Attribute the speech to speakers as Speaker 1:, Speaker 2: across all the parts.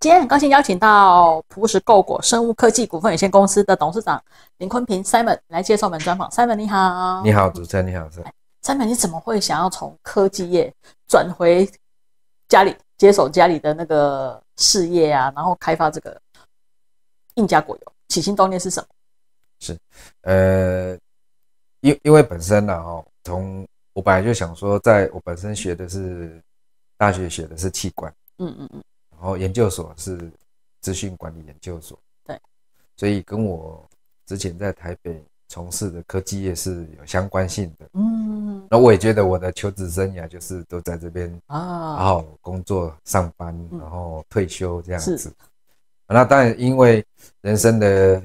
Speaker 1: 今天很高兴邀请到普实购果生物科技股份有限公司的董事长林坤平 Simon 来接受我们专访。Simon 你好，你好主持人你好，Simon 你怎么会想要从科技业转回家里接手家里的那个事业啊？然后开发这个印加果油，起心动念是什么？
Speaker 2: 是，呃，因因为本身呢，哦，从我本来就想说，在我本身学的是大学学的是器官，嗯嗯嗯。然后研究所是资讯管理研究所，对，所以跟我之前在台北从事的科技业是有相关性的。
Speaker 1: 嗯，
Speaker 2: 那我也觉得我的求职生涯就是都在这边啊，然后工作上班，然后退休这样子。那当然因为人生的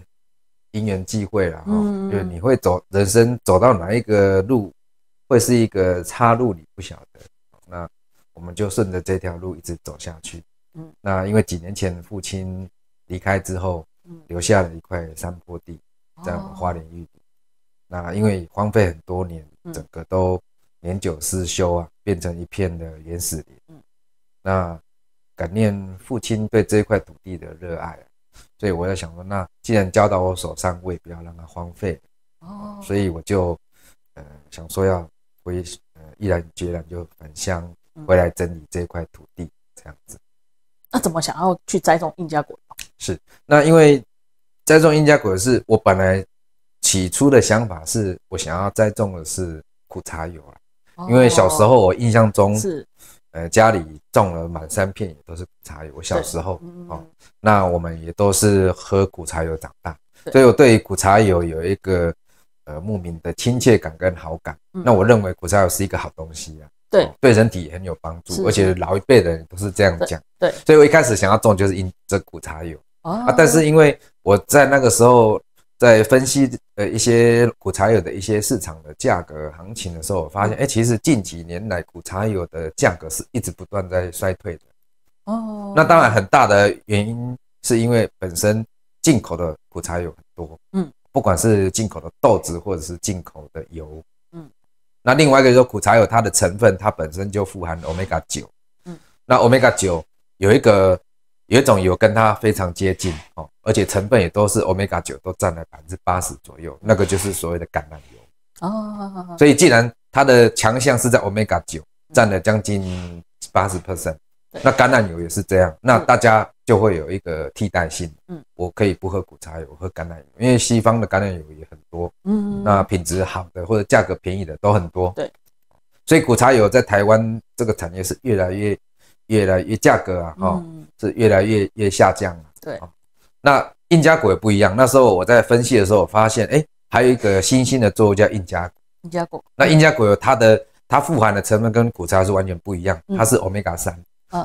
Speaker 2: 因缘际会了哈，就是你会走人生走到哪一个路会是一个岔路，你不晓得。那我们就顺着这条路一直走下去。嗯，那因为几年前父亲离开之后，留下了一块山坡地在我们花莲玉里。那因为荒废很多年，整个都年久失修啊，变成一片的原始林。嗯，那感念父亲对这一块土地的热爱，所以我在想说，那既然交到我手上，我也不要让它荒废。哦，所以我就呃想说要回，呃毅然决然就返乡回来整理这块土地，这样子。
Speaker 1: 那怎么想要去栽种印加果
Speaker 2: 是，那因为栽种印加果是我本来起初的想法，是我想要栽种的是苦茶油啊。因为小时候我印象中是，呃，家里种了满山遍野都是苦茶油，我小时候哦，那我们也都是喝苦茶油长大，所以我对苦茶油有一个呃莫名的亲切感跟好感。那我认为苦茶油是一个好东西呀。对，对人体很有帮助，而且老一辈的人都是这样讲。对，所以我一开始想要种，就是因这苦茶油啊。但是因为我在那个时候在分析呃一些苦茶油的一些市场的价格行情的时候，我发现哎，其实近几年来苦茶油的价格是一直不断在衰退的。哦。那当然，很大的原因是因为本身进口的苦茶油很多，嗯，不管是进口的豆子或者是进口的油。那另外一个说苦茶油它的成分它本身就富含欧米伽九，嗯，那欧米伽九有一个有一种油跟它非常接近哦，而且成分也都是欧米伽九都占了百分之八十左右，那个就是所谓的橄榄
Speaker 1: 油哦，所以既
Speaker 2: 然它的强项是在欧米伽九占了将近八十 percent。那橄榄油也是这样，那大家就会有一个替代性。嗯，我可以不喝苦茶油，喝橄榄油，因为西方的橄榄油也很多。嗯那品质好的或者价格便宜的都很多。对。所以苦茶油在台湾这个产业是越来越、越来越价格啊，哈，是越来越越下降了。对。那印加果也不一样。那时候我在分析的时候，我发现，哎，还有一个新兴的作物叫印加果。
Speaker 1: 印加果。那印加
Speaker 2: 果它的它富含的成分跟苦茶是完全不一样，它是欧米伽三。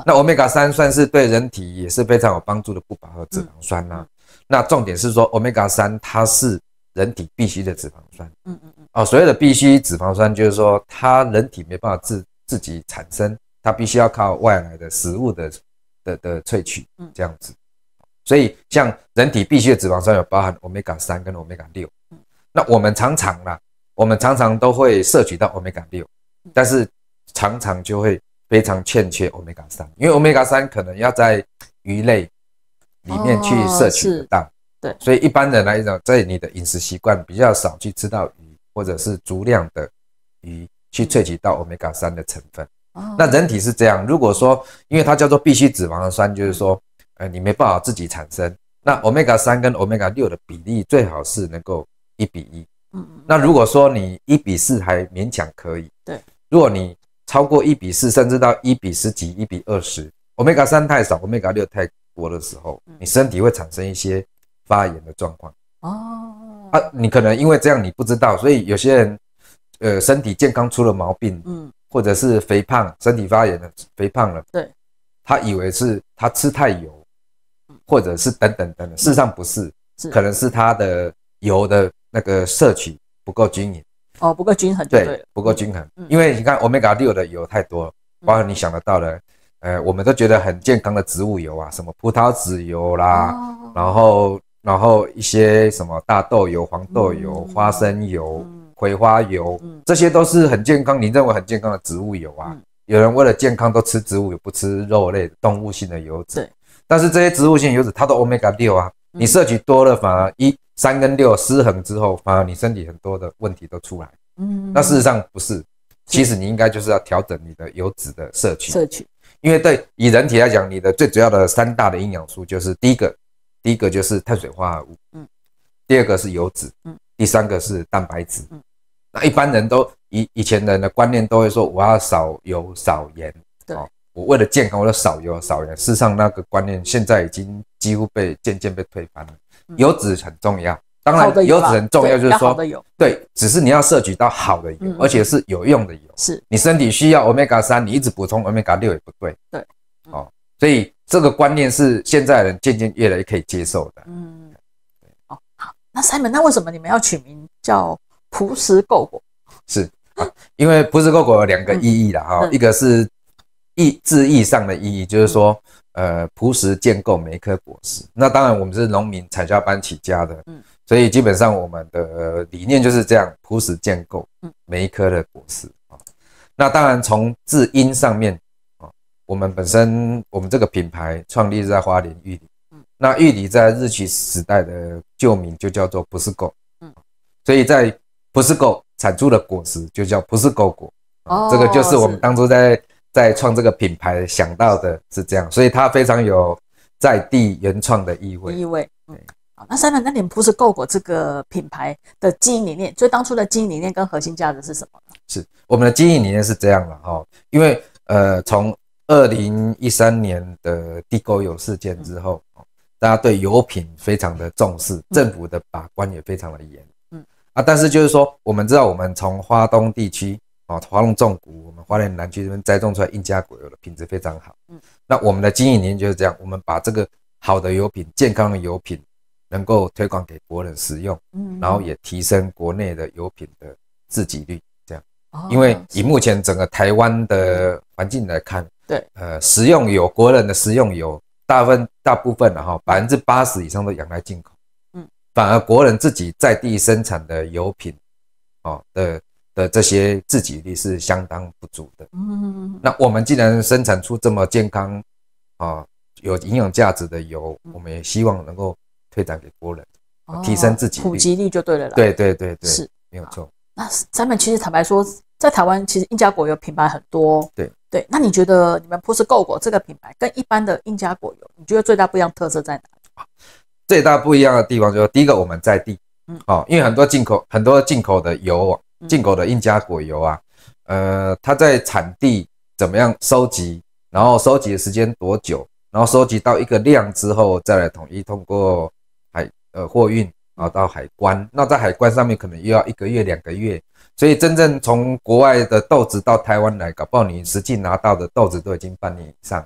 Speaker 2: 那欧米伽三算是对人体也是非常有帮助的不饱和脂肪酸呐。那重点是说，欧米伽三它是人体必需的脂肪酸。嗯嗯嗯。哦，所有的必需脂肪酸就是说，它人体没办法自自己产生，它必须要靠外来的食物的的的萃取，这样子。所以像人体必需的脂肪酸有包含欧米伽三跟欧米伽六。那我们常常啦，我们常常都会摄取到欧米伽六，但是常常就会。非常欠缺欧米伽三，因为欧米伽三可能要在鱼类
Speaker 1: 里面去摄取
Speaker 2: 得到，对，所以一般人来讲，在你的饮食习惯比较少去吃到鱼，或者是足量的鱼去萃取到欧米伽三的成分。哦，那人体是这样，如果说因为它叫做必需脂肪酸，就是说，呃，你没办法自己产生。那欧米伽三跟欧米伽六的比例最好是能够一比一。嗯嗯。那如果说你一比四还勉强可以。对。如果你超过一比四，甚至到一比十几、一比二十，欧米伽三太少，欧米伽六太多的时候，你身体会产生一些发炎的状况。哦，啊，你可能因为这样你不知道，所以有些人，呃，身体健康出了毛病，嗯，或者是肥胖，身体发炎了，肥胖了，对，他以为是他吃太油，或者是等等等等，事实上不是，可能是他的油的那个摄取不够均匀。
Speaker 1: 哦，不够均衡对，不够均
Speaker 2: 衡。因为你看，欧米伽六的油太多了，包括你想得到的，呃，我们都觉得很健康的植物油啊，什么葡萄籽油啦，然后然后一些什么大豆油、黄豆油、花生油、葵花油，这些都是很健康，你认为很健康的植物油啊。有人为了健康都吃植物油，不吃肉类动物性的油脂。但是这些植物性油脂它都欧米伽六啊，你摄取多了反而一。三跟六失衡之后而你身体很多的问题都出来。嗯，那事实上不是，其实你应该就是要调整你的油脂的摄取。摄取。因为对以人体来讲，你的最主要的三大的营养素就是第一个，第一个就是碳水化合物，嗯，第二个是油脂，嗯，第三个是蛋白质，嗯。那一般人都以以前人的观念都会说我要少油少盐，对，我为了健康我要少油少盐。事实上那个观念现在已经几乎被渐渐被推翻了。油脂很重要，当然油脂很重要，就是说，对，只是你要摄取到好的油，而且是有用的油。是你身体需要欧米伽三，你一直补充欧米伽六也不对。对，哦，所以这个观念是现在人渐渐越来越可以接受的。嗯，
Speaker 1: 哦，好，那 Simon，那为什么你们要取名叫葡实够果？
Speaker 2: 是因为葡实够果有两个意义的哈，一个是。意字义上的意义就是说，呃，朴实建构每一颗果实。那当然，我们是农民采胶班起家的，嗯，所以基本上我们的理念就是这样，朴实建构每一颗的果实啊。那当然，从字音上面啊，我们本身我们这个品牌创立是在花莲玉里，嗯，那玉里在日企时代的旧名就叫做不是狗，嗯，所以在不是狗产出的果实就叫不是狗果，
Speaker 1: 这个就是我们当
Speaker 2: 初在。在创这个品牌想到的是这样，所以它非常有在地原创的意味。
Speaker 1: 意味，好，那三仁那你们不是够过这个品牌的经营理念，所以当初的经营理念跟核心价值是什么
Speaker 2: 是我们的经营理念是这样的哦，因为呃，从二零一三年的地沟油事件之后，大家对油品非常的重视，政府的把关也非常的严，嗯啊，但是就是说，我们知道我们从华东地区。啊，华龙种谷，我们花莲南区这边栽种出来印加果油的品质非常好。嗯，那我们的经营理念就是这样，我们把这个好的油品、健康的油品，能够推广给国人食用，嗯，然后也提升国内的油品的自给率。这样，因为以目前整个台湾的环境来看，对，呃，食用油，国人的食用油，大分大部分的哈，百分之八十以上都仰赖进口。嗯，反而国人自己在地生产的油品，哦的。的这些自给率是相当不足的。嗯，那我们既然生产出这么健康啊，有营养价值的油，我们也希望能够推展给国人，提升自己普及率就对了啦。对对对，是没有错。
Speaker 1: 那咱们其实坦白说，在台湾其实印加果油品牌很多。对对，那你觉得你们 p o s Go 果这个品牌跟一般的印加果油，你觉得最大不一样特色在哪
Speaker 2: 最大不一样的地方就是第一个，我们在地，嗯，哦，因为很多进口很多进口的油。进口的印加果油啊，呃，它在产地怎么样收集，然后收集的时间多久，然后收集到一个量之后，再来统一通过海呃货运啊到海关，那在海关上面可能又要一个月两个月，所以真正从国外的豆子到台湾来，搞不好你实际拿到的豆子都已经半年以上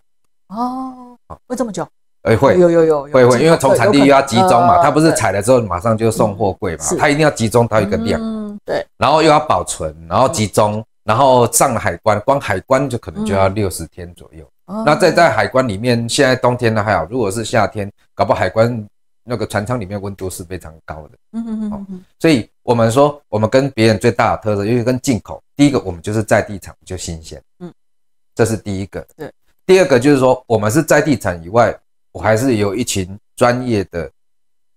Speaker 1: 哦，会这么久？
Speaker 2: 哎，会有有有会会，因为从产地又要集中嘛，它不是采了之后马上就送货柜嘛，它一定要集中到一个量。对，然后又要保存，然后集中，然后上海关，光海关就可能就要六十天左右。那在在海关里面，现在冬天呢还好，如果是夏天，搞不好海关那个船舱里面温度是非常高的。嗯嗯嗯。所以我们说，我们跟别人最大的特色，尤其跟进口，第一个我们就是在地产就新鲜，嗯，这是第一个。对。第二个就是说，我们是在地产以外，我还是有一群专业的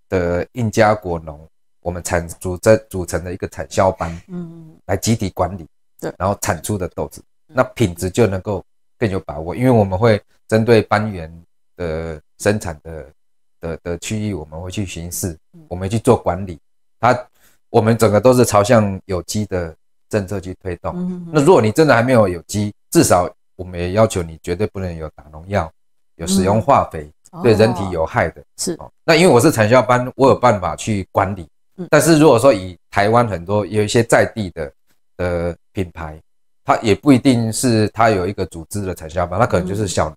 Speaker 2: 的印加果农。我们产组在组成的一个产销班，嗯，来集体管理，对，然后产出的豆子，那品质就能够更有把握，因为我们会针对班员的生产的的的区域，我们会去巡视，我们去做管理。它，我们整个都是朝向有机的政策去推动。那如果你真的还没有有机，至少我们也要求你绝对不能有打农药，有使用化肥，对人体有害的。是。哦，那因为我是产销班，我有办法去管理。但是如果说以台湾很多有一些在地的呃品牌，它也不一定是它有一个组织的产销班，它可能就是小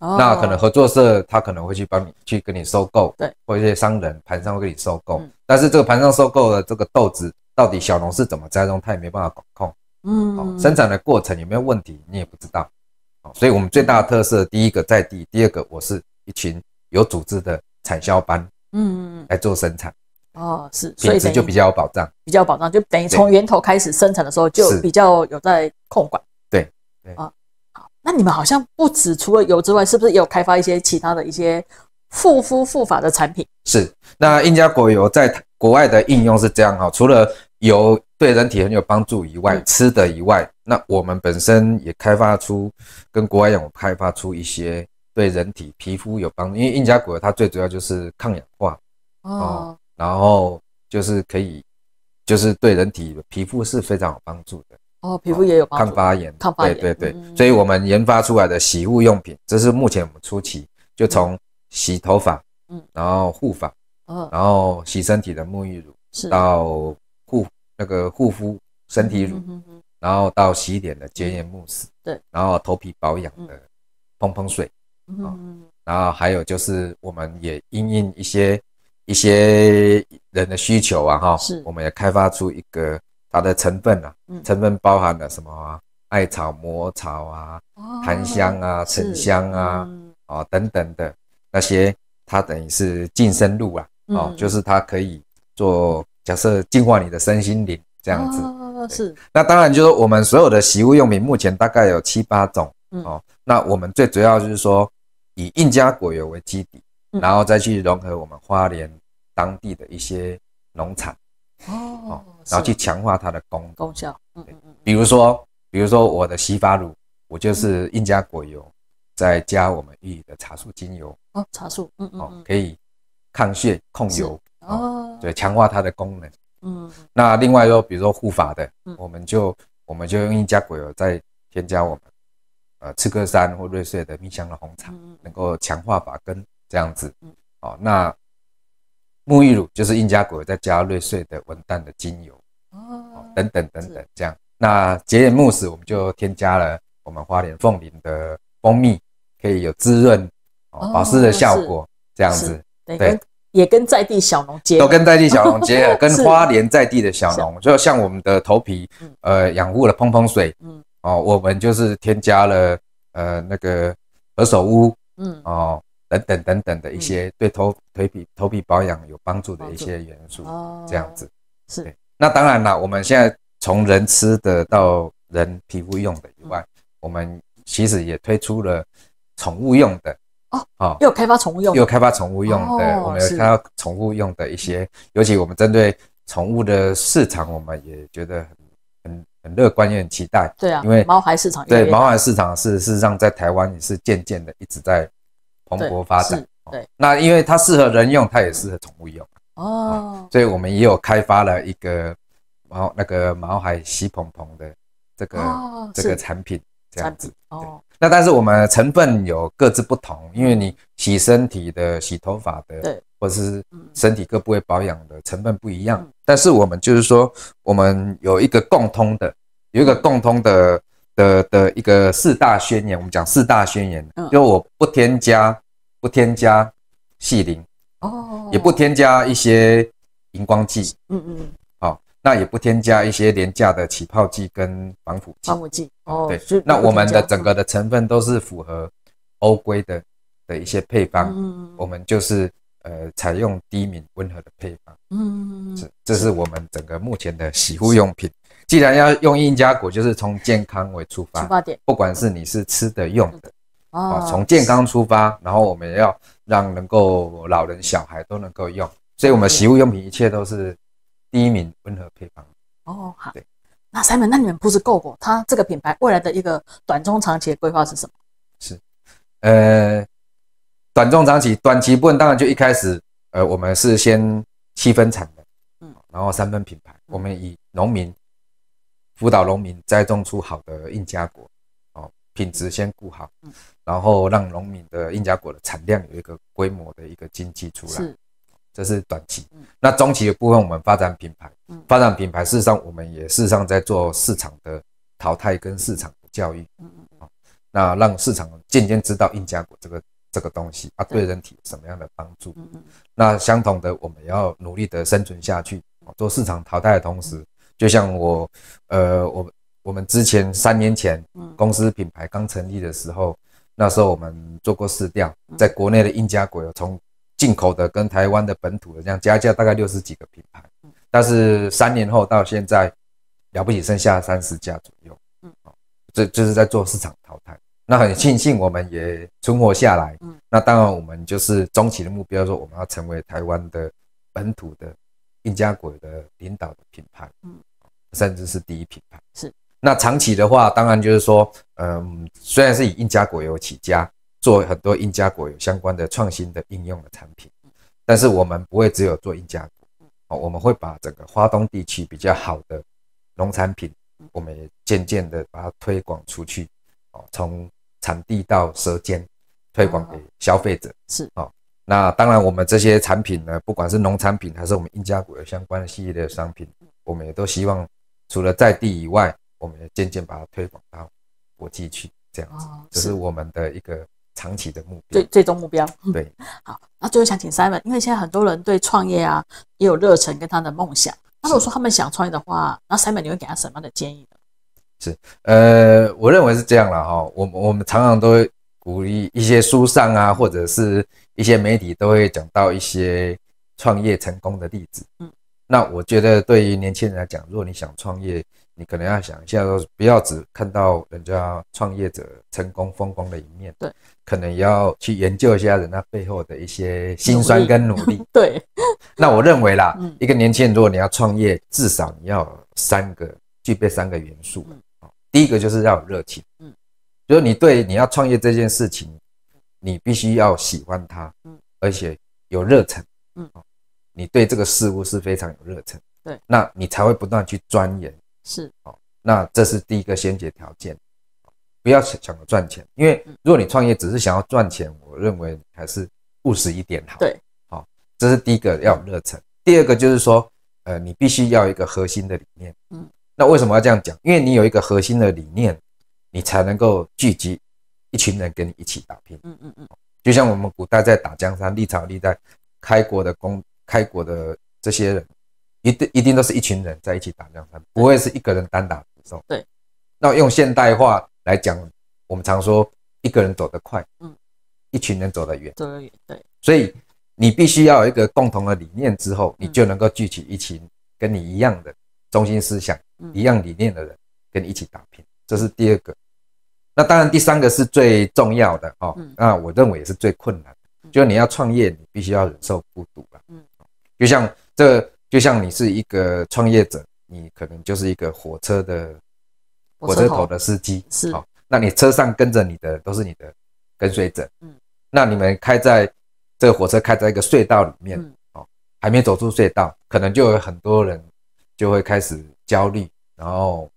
Speaker 1: 农，那可能合
Speaker 2: 作社它可能会去帮你去跟你收购，对，或一些商人盘商会跟你收购，但是这个盘商收购的这个豆子到底小农是怎么栽种，他也没办法管控，嗯，生产的过程有没有问题你也不知道，所以我们最大的特色，第一个在地，第二个我是一群有组织的产销班，嗯嗯嗯，来做生产。
Speaker 1: 哦，是，所以就比较有保障，比较保障，就等于从源头开始生产的时候就比较有在控管。对，啊，好，那你们好像不止除了油之外，是不是也有开发一些其他的一些护肤护发的产品？
Speaker 2: 是，那印加果油在国外的应用是这样哈，除了油对人体很有帮助以外，吃的以外，那我们本身也开发出跟国外一样，开发出一些对人体皮肤有帮助，因为印加果油它最主要就是抗氧化哦。然后就是可以，就是对人体皮肤是非常有帮助的
Speaker 1: 哦，皮肤也有抗发炎，抗发炎，对对
Speaker 2: 对。所以，我们研发出来的洗护用品，这是目前我们初期就从洗头发，嗯，然后护发，嗯，然后洗身体的沐浴乳，到护那个护肤身体乳，然后到洗脸的洁颜慕斯，对，然后头皮保养的蓬蓬水，嗯，然后还有就是我们也应用一些。一些人的需求啊，哈，是，我们也开发出一个它的成分啊，成分包含了什么啊？艾草、魔草啊，檀香啊、沉香啊，哦等等的那些，它等于是净身露啊，哦，就是它可以做假设净化你的身心灵这样子，是。那当然就是我们所有的洗物用品，目前大概有七八种，哦，那我们最主要就是说以印加果油为基底。然后再去融合我们花莲当地的一些农产
Speaker 1: 哦，然后去
Speaker 2: 强化它的功
Speaker 1: 功效。嗯
Speaker 2: 嗯，比如说，比如说我的洗发乳，我就是印加果油再加我们玉里的茶树精油
Speaker 1: 哦，茶树，嗯嗯，
Speaker 2: 可以抗屑控油哦，对，强化它的功能。嗯，那另外说，比如说护发的，我们就我们就用印加果油再添加我们呃刺胳山或瑞士的蜜香的红茶，能够强化发根。这样子，哦，那沐浴乳就是印加果再加瑞穗的文旦的精油哦，等等等等这样。那洁颜慕斯我们就添加了我们花莲凤梨的蜂蜜，可以有滋润
Speaker 1: 哦保湿的效果。
Speaker 2: 这样子，对，
Speaker 1: 也跟在地小农结，都跟在地小农结，跟花莲
Speaker 2: 在地的小农，就像我们的头皮呃养护了蓬蓬水，嗯哦，我们就是添加了呃那个何首乌，嗯哦。等等等等的一些对头头皮头皮保养有帮助的一些元素，这样子是。那当然了，我们现在从人吃的到人皮肤用的以外，我们其实也推出了宠物用的哦，哦，又开发宠物用，又开发宠物用的，我们开发宠物用的一些，尤其我们针对宠物的市场，我们也觉得很很很乐观，也很期待。对啊，因为毛孩市场对毛孩市场是事实上在台湾也是渐渐的一直在。蓬勃发展，对，那因为它适合人用，它也适合宠物用哦，所以我们也有开发了一个毛那个毛海洗蓬蓬的这个这个产品这样子哦。那但是我们成分有各自不同，因为你洗身体的、洗头发的，对，或者是身体各部位保养的成分不一样。但是我们就是说，我们有一个共通的，有一个共通的。的的一个四大宣言，我们讲四大宣言，就我不添加，不添加细磷，
Speaker 1: 哦，也不
Speaker 2: 添加一些荧光剂，嗯嗯，好，那也不添加一些廉价的起泡剂跟防腐剂，防腐
Speaker 1: 剂，哦，对，那我们的
Speaker 2: 整个的成分都是符合欧规的的一些配方，嗯，我们就是呃采用低敏温和的配方，
Speaker 1: 嗯，这
Speaker 2: 这是我们整个目前的洗护用品。既然要用印加谷，就是从健康为出发出发点，不管是你是吃的用的哦，从健康出发，然后我们要让能够老人小孩都能够用，所以我们洗护用品一切都是第一名，温和配方
Speaker 1: 哦。好，对，那三门，那你们不是够过它这个品牌未来的一个短中长期的规划是什么？
Speaker 2: 是，呃，短中长期，短期部分当然就一开始，呃，我们是先七分产的，嗯，然后三分品牌，我们以农民。辅导农民栽种出好的应季果，哦，品质先顾好，嗯，然后让农民的应季果的产量有一个规模的一个经济出来，是，这是短期。那中期的部分，我们发展品牌，发展品牌，事实上我们也事实上在做市场的淘汰跟市场的教育，嗯嗯，那让市场渐渐知道硬加果这个这个东西啊，对人体什么样的帮助，嗯嗯，那相同的，我们要努力的生存下去，哦，做市场淘汰的同时。就像我，呃，我我们之前三年前，公司品牌刚成立的时候，那时候我们做过试调，在国内的印加国，从进口的跟台湾的本土的这样加价大概六十几个品牌，但是三年后到现在，了不起剩下三十家左右，嗯，这就是在做市场淘汰。那很庆幸我们也存活下来，嗯，那当然我们就是中期的目标，说我们要成为台湾的本土的。印加果的领导的品牌，嗯，甚至是第一品牌。是那长期的话，当然就是说，嗯，虽然是以印加果油起家，做很多印加果油相关的创新的应用的产品，但是我们不会只有做印加果，哦，我们会把整个华东地区比较好的农产品，我们渐渐的把它推广出去，哦，从产地到舌尖推广给消费者，是哦。那当然，我们这些产品呢，不管是农产品还是我们印加谷相关系列的商品，我们也都希望除了在地以外，我们渐渐把它推广到国际去，这样子，这是我们的一个长期的目标，最最终目标。对，
Speaker 1: 好，最后想请 Simon，因为现在很多人对创业啊也有热忱跟他的梦想，那如果说他们想创业的话，那 Simon，你会给他什么样的建议呢？
Speaker 2: 是，呃，我认为是这样了哈，我我们常常都。鼓励一些书上啊，或者是一些媒体都会讲到一些创业成功的例子。嗯，那我觉得对于年轻人来讲，如果你想创业，你可能要想一下，不要只看到人家创业者成功风光的一面。对，可能也要去研究一下人家背后的一些辛酸跟努力。对。那我认为啦，一个年轻人如果你要创业，至少你要三个具备三个元素。嗯。第一个就是要有热情。嗯。就是你对你要创业这件事情，你必须要喜欢它，嗯，而且有热忱，嗯，你对这个事物是非常有热忱，对，那你才会不断去钻研，是，哦，那这是第一个先决条件，不要想想要赚钱，因为如果你创业只是想要赚钱，我认为还是务实一点好，对，好，这是第一个要有热忱，第二个就是说，呃，你必须要一个核心的理念，嗯，那为什么要这样讲？因为你有一个核心的理念。你才能够聚集一群人跟你一起打拼。嗯嗯嗯，就像我们古代在打江山，历朝历代开国的公、开国的这些人，一定一定都是一群人在一起打江山，不会是一个人单打独斗。对。那用现代化来讲，我们常说一个人走得快，嗯，一群人走得远，走得远。对。所以你必须要有一个共同的理念之后，你就能够聚集一群跟你一样的中心思想、一样理念的人，跟你一起打拼。这是第二个。那当然，第三个是最重要的哦。那我认为也是最困难就是你要创业，你必须要忍受孤独嗯。就像这就像你是一个创业者，你可能就是一个火车的火车头的司机。是。哦、那你车上跟着你的都是你的跟随者。嗯。那你们开在这个火车开在一个隧道里面，哦，还没走出隧道，可能就有很多人就会开始焦虑，然后。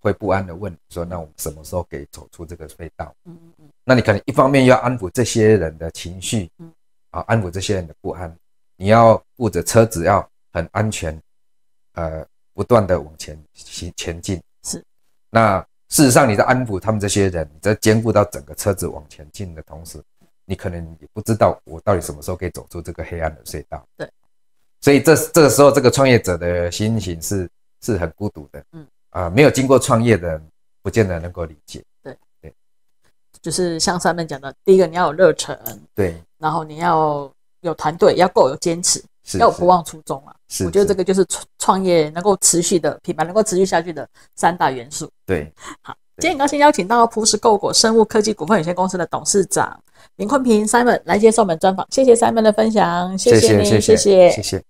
Speaker 2: 会不安的问说：“那我们什么时候可以走出这个隧道？”嗯嗯，那你可能一方面要安抚这些人的情绪，嗯，啊，安抚这些人的不安，你要顾着车子要很安全，呃，不断的往前行前进。是，那事实上你在安抚他们这些人，你在兼顾到整个车子往前进的同时，你可能也不知道我到底什么时候可以走出这个黑暗的隧道。对，所以这这个时候，这个创业者的心情是是很孤独的。嗯。啊，没有经过创业的，不见得能够理解。
Speaker 1: 对对，就是像上面讲的，第一个你要有热忱，对，然后你要有团队，要够有坚持，要不忘初衷啊。我觉得这个就是创创业能够持续的品牌能够持续下去的三大元素。对，好，今天很高兴邀请到普实购果生物科技股份有限公司的董事长林坤平 Simon 来接受我们专访。谢谢 Simon 的分享，谢谢您，谢谢，谢谢。